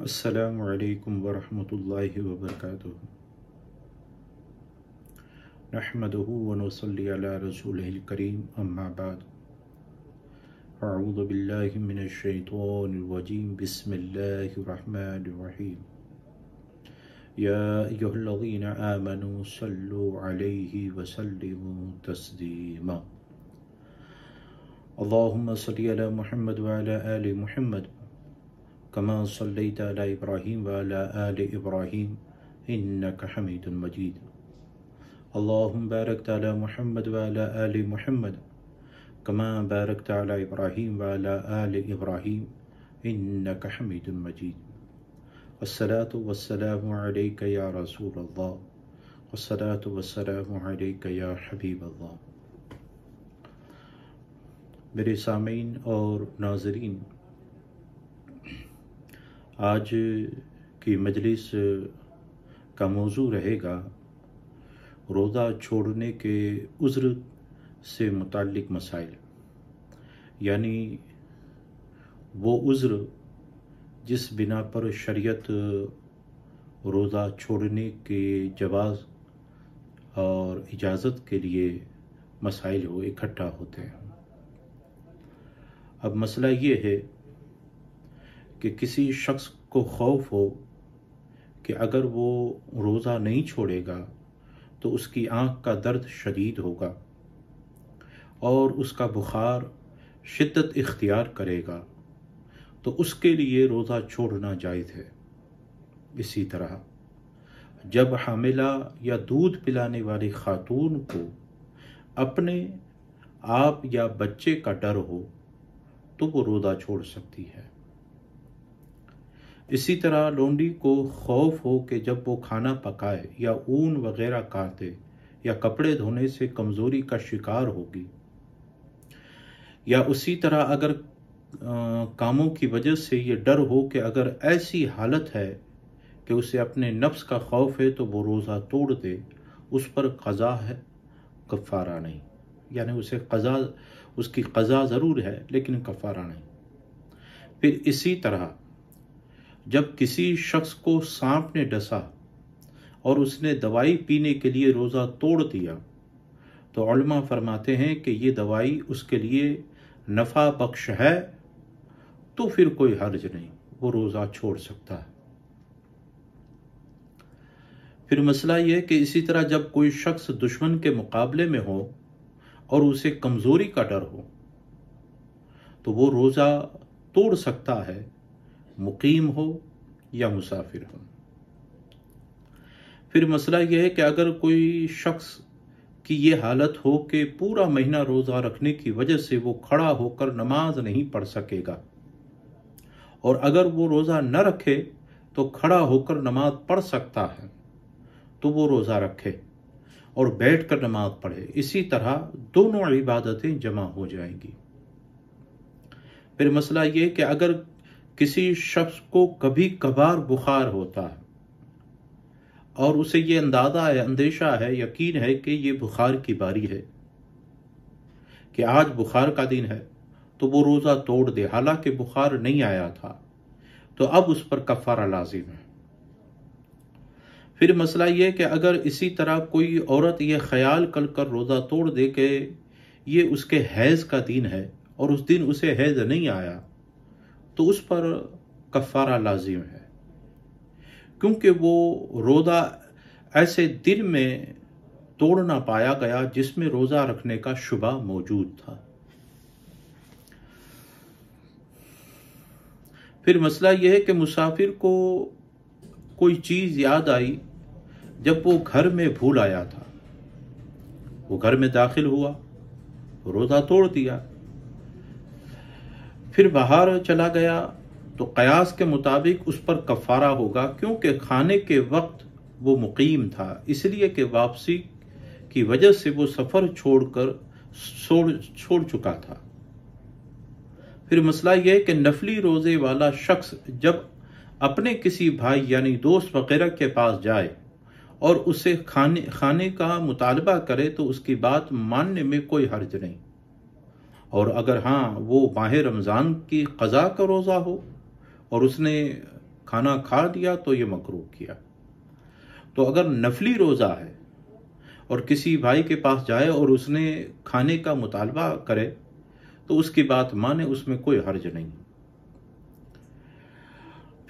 السلام عليكم ورحمة الله وبركاته نحمده ونصلي على رسوله الكريم أما بعد أعوذ بالله من الشيطان الرجيم بسم الله الرحمن الرحيم يا أيها الذين آمنوا صلوا عليه وسلموا تسليما اللهم صل على محمد وعلى آل محمد كما صليت على إبراهيم وعلى آل إبراهيم إنك حميد مجيد اللهم بارك على محمد وعلى آل محمد كما باركت على إبراهيم وعلى آل إبراهيم إنك حميد مجيد والصلاة والسلام عليك يا رسول الله والصلاة والسلام عليك या हबीब अल्लाह मेरे सामीन और नाजरीन आज की मजलिस का मौजू रहेगा रोज़ा छोड़ने के उज़्र से मुतक मसाइल यानी वो उज़्र जिस बिना पर शरीयत रोज़ा छोड़ने के जवाब और इजाज़त के लिए मसाइल हो इकट्ठा होते हैं अब मसला ये है कि किसी शख्स को खौफ हो कि अगर वो रोज़ा नहीं छोड़ेगा तो उसकी आँख का दर्द शदीद होगा और उसका बुखार शिद्दत इख्तियार करेगा तो उसके लिए रोज़ा छोड़ना जायज़ है इसी तरह जब हामिला या दूध पिलाने वाली खातून को अपने आप या बच्चे का डर हो तो वो रोज़ा छोड़ सकती है इसी तरह लोंडी को खौफ हो कि जब वो खाना पकाए या ऊन वगैरह काटे या कपड़े धोने से कमज़ोरी का शिकार होगी या उसी तरह अगर आ, कामों की वजह से ये डर हो कि अगर ऐसी हालत है कि उसे अपने नफ्स का खौफ है तो वो रोज़ा तोड़ दे उस पर कज़ा है कफ़ारा नहीं यानी उसे कज़ा उसकी कज़ा ज़रूर है लेकिन कफ़ारा नहीं फिर इसी तरह जब किसी शख्स को सांप ने डसा और उसने दवाई पीने के लिए रोज़ा तोड़ दिया तो उलमा फरमाते हैं कि ये दवाई उसके लिए नफ़ा बख्श है तो फिर कोई हर्ज नहीं वो रोज़ा छोड़ सकता है फिर मसला यह कि इसी तरह जब कोई शख्स दुश्मन के मुकाबले में हो और उसे कमज़ोरी का डर हो तो वो रोज़ा तोड़ सकता है मुकीम हो या मुसाफिर हो फिर मसला यह है कि अगर कोई शख्स की ये हालत हो कि पूरा महीना रोज़ा रखने की वजह से वो खड़ा होकर नमाज नहीं पढ़ सकेगा और अगर वो रोज़ा न रखे तो खड़ा होकर नमाज पढ़ सकता है तो वो रोज़ा रखे और बैठ कर नमाज पढ़े इसी तरह दोनों इबादतें जमा हो जाएंगी फिर मसला ये कि अगर किसी शख्स को कभी कभार बुखार होता है और उसे ये अंदाजा है अंदेशा है यकीन है कि ये बुखार की बारी है कि आज बुखार का दिन है तो वो रोज़ा तोड़ दे हालांकि बुखार नहीं आया था तो अब उस पर कफारा लाजिम है फिर मसला यह कि अगर इसी तरह कोई औरत यह ख्याल कर कर रोज़ा तोड़ दे के ये उसके हैज़ का दिन है और उस दिन उसे हैज़ नहीं आया तो उस पर कफ़ारा लाजिम है क्योंकि वो रोज़ा ऐसे दिन में तोड़ ना पाया गया जिसमें रोज़ा रखने का शुबा मौजूद था फिर मसला यह है कि मुसाफिर को कोई चीज़ याद आई जब वो घर में भूल आया था वो घर में दाखिल हुआ रोज़ा तोड़ दिया फिर बाहर चला गया तो कयास के मुताबिक उस पर कफारा होगा क्योंकि खाने के वक्त वो मुकीम था इसलिए कि वापसी की वजह से वो सफ़र छोड़कर छोड़ छोड़ चुका था फिर मसला यह कि नफली रोज़े वाला शख्स जब अपने किसी भाई यानी दोस्त वगैरह के पास जाए और उसे खाने खाने का मुतालबा करे तो उसकी बात मानने में कोई हर्ज नहीं और अगर हाँ वो माह रमज़ान की क़ज़ा का रोज़ा हो और उसने खाना खा दिया तो ये मकरू किया तो अगर नफली रोज़ा है और किसी भाई के पास जाए और उसने खाने का मुतालबा करे तो उसकी बात माने उसमें कोई हर्ज नहीं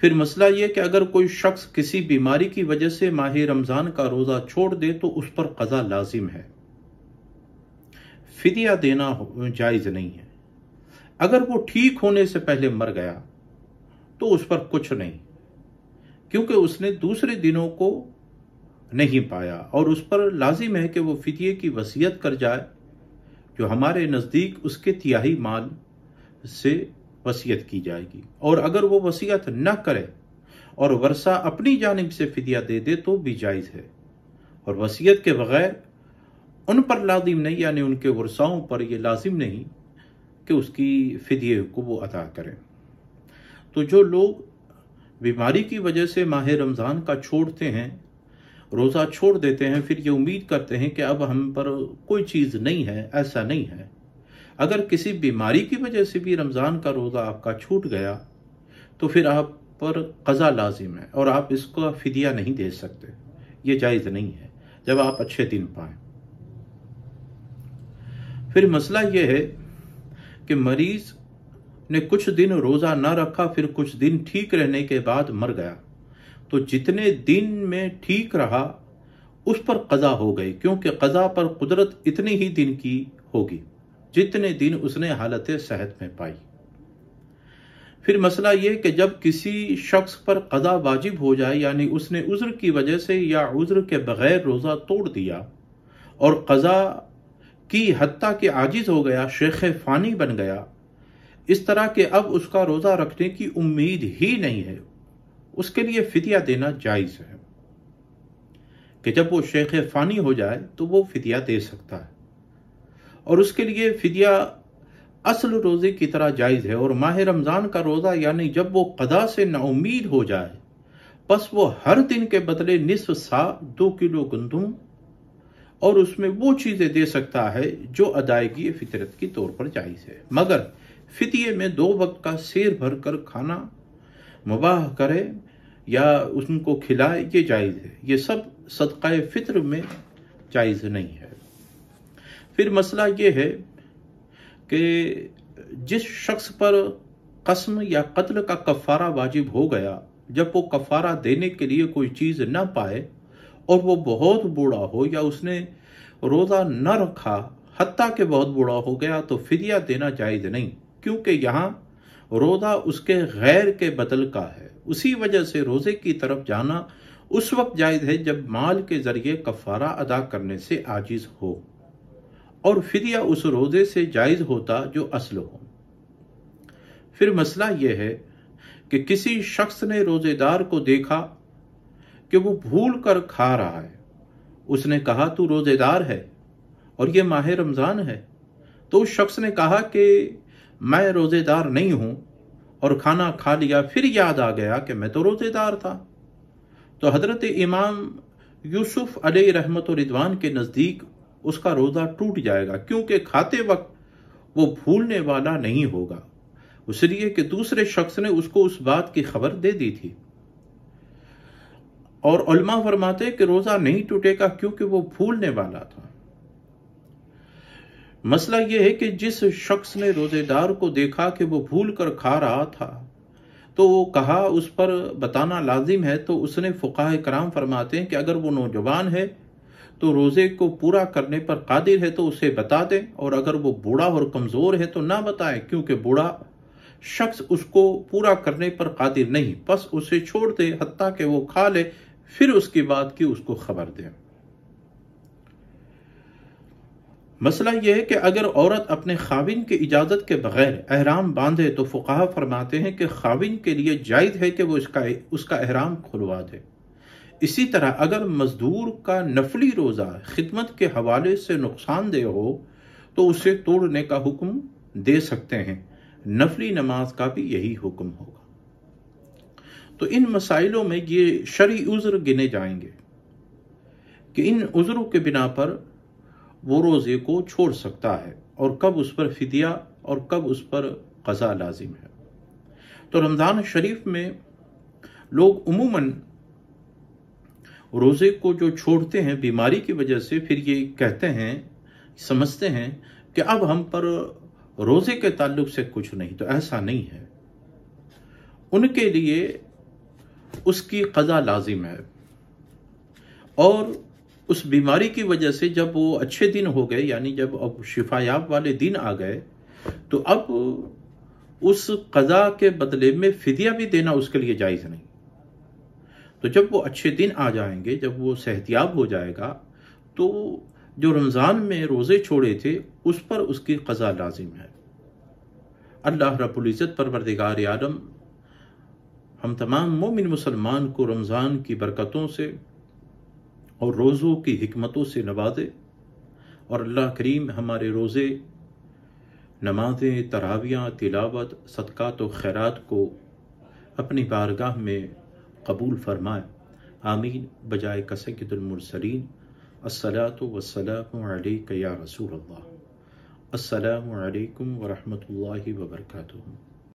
फिर मसला यह कि अगर कोई शख्स किसी बीमारी की वजह से माह रमज़ान का रोज़ा छोड़ दे तो उस पर कज़ा लाजिम है फिदिया देना जायज़ नहीं है अगर वो ठीक होने से पहले मर गया तो उस पर कुछ नहीं क्योंकि उसने दूसरे दिनों को नहीं पाया और उस पर लाजिम है कि वो फितिये की वसीयत कर जाए जो हमारे नज़दीक उसके तिहाई माल से वसीयत की जाएगी और अगर वो वसीयत न करे और वर्षा अपनी जानब से फितिया दे दे तो भी जायज़ है और वसीयत के बगैर उन पर लाजिम नहीं यानी उनके वर्षाओं पर यह लाजिम नहीं कि उसकी फिदिये को वो अदा करें तो जो लोग बीमारी की वजह से माह रमज़ान का छोड़ते हैं रोज़ा छोड़ देते हैं फिर ये उम्मीद करते हैं कि अब हम पर कोई चीज़ नहीं है ऐसा नहीं है अगर किसी बीमारी की वजह से भी रमज़ान का रोज़ा आपका छूट गया तो फिर आप पर कज़ा लाजिम है और आप इसका फिदिया नहीं दे सकते ये जायज़ नहीं है जब आप अच्छे दिन पाएँ फिर मसला यह है कि मरीज ने कुछ दिन रोजा न रखा फिर कुछ दिन ठीक रहने के बाद मर गया तो जितने दिन में ठीक रहा उस पर कज़ा हो गई क्योंकि कज़ा पर कुदरत इतने ही दिन की होगी जितने दिन उसने हालत सेहत में पाई फिर मसला यह कि जब किसी शख्स पर कज़ा वाजिब हो जाए यानी उसने उज्र की वजह से या उज्र के बगैर रोज़ा तोड़ दिया और कज़ा कि हत्या के आजिज हो गया शेख फानी बन गया इस तरह के अब उसका रोज़ा रखने की उम्मीद ही नहीं है उसके लिए फितिया देना जायज़ है कि जब वो शेख फ़ानी हो जाए तो वो फितिया दे सकता है और उसके लिए फितिया असल रोज़े की तरह जायज़ है और माह रमज़ान का रोज़ा यानी जब वो कदा से नाउमीद हो जाए बस वो हर दिन के बदले निसफ सा दो किलो गंदुम और उसमें वो चीज़ें दे सकता है जो अदायगी फितरत के तौर पर जायज़ है मगर फितिये में दो वक्त का शेर भर कर खाना मुबाह करे या उनको खिलाए ये जायज़ है ये सब सदक़ फितर में जायज़ नहीं है फिर मसला ये है कि जिस शख्स पर कसम या कत्ल का कफ़ारा वाजिब हो गया जब वो कफ़ारा देने के लिए कोई चीज़ ना पाए और वो बहुत बूढ़ा हो या उसने रोज़ा न रखा हती के बहुत बूढ़ा हो गया तो फिदिया देना जायज़ नहीं क्योंकि यहाँ रोज़ा उसके गैर के बदल का है उसी वजह से रोज़े की तरफ जाना उस वक्त जायज़ है जब माल के ज़रिए कफ़ारा अदा करने से आजिज़ हो और फिदिया उस रोज़े से जायज़ होता जो असल हो फिर मसला यह है कि किसी शख्स ने रोज़ेदार को देखा कि वो भूल कर खा रहा है उसने कहा तू रोजेदार है और ये माह रमज़ान है तो उस शख्स ने कहा कि मैं रोजेदार नहीं हूं और खाना खा लिया फिर याद आ गया कि मैं तो रोजेदार था तो हजरत इमाम यूसुफ अली रहमत रिदवान के नज़दीक उसका रोज़ा टूट जाएगा क्योंकि खाते वक्त वो भूलने वाला नहीं होगा इसलिए कि दूसरे शख्स ने उसको उस बात की खबर दे दी थी और उलमा फरमाते कि रोजा नहीं टूटेगा क्योंकि वो भूलने वाला था मसला यह है कि जिस शख्स ने रोजेदार को देखा कि वो भूल कर खा रहा था तो वो कहा उस पर बताना लाजिम है तो उसने फुका कराम फरमाते हैं कि अगर वो नौजवान है तो रोज़े को पूरा करने पर कादिर है तो उसे बता दें और अगर वो बूढ़ा और कमज़ोर है तो ना बताए क्योंकि बूढ़ा शख्स उसको पूरा करने पर कादिर नहीं बस उसे छोड़ दे हती के वो खा ले फिर उसके बाद की उसको खबर दें मसला यह है कि अगर औरत अपने खाविन की इजाज़त के बगैर अहराम बांधे तो फुकाह फरमाते हैं कि खाविन के लिए जायद है कि वो इसका उसका अहराम खुलवा दे इसी तरह अगर मजदूर का नफली रोज़ा खिदमत के हवाले से नुकसानदेह हो तो उसे तोड़ने का हुक्म दे सकते हैं नफली नमाज का भी यही हुक्म होगा तो इन मसाइलों में ये शरी उज़्र गिने जाएंगे कि इन उज़रों के बिना पर वो रोज़े को छोड़ सकता है और कब उस पर फिदिया और कब उस पर कज़ा लाजिम है तो रमज़ान शरीफ में लोग उमूमन रोज़े को जो छोड़ते हैं बीमारी की वजह से फिर ये कहते हैं समझते हैं कि अब हम पर रोज़े के ताल्लुक से कुछ नहीं तो ऐसा नहीं है उनके लिए उसकी कज़ा लाजिम है और उस बीमारी की वजह से जब वो अच्छे दिन हो गए यानी जब अब शिफायाब वाले दिन आ गए तो अब उस कज़ा के बदले में फिदिया भी देना उसके लिए जायज़ नहीं तो जब वो अच्छे दिन आ जाएंगे जब वो सेहतियाब हो जाएगा तो जो रमज़ान में रोज़े छोड़े थे उस पर उसकी कज़ा लाजिम है अल्लाह रबुल्ज़त परवरदिगार आलम हम तमाम मोमिन मुसलमान को रमज़ान की बरकतों से और रोज़ों की हमतों से नवाजे और अल्लाह करीम हमारे रोज़े नमाजें तरावियाँ तिलावत सदक़ात व खैरात को अपनी बारगाह में कबूल फरमाए आमीन बजाय कसकदुलमरसलिन असलात वसलामक या रसूल अल्लाह असलकम वरहमल वर्का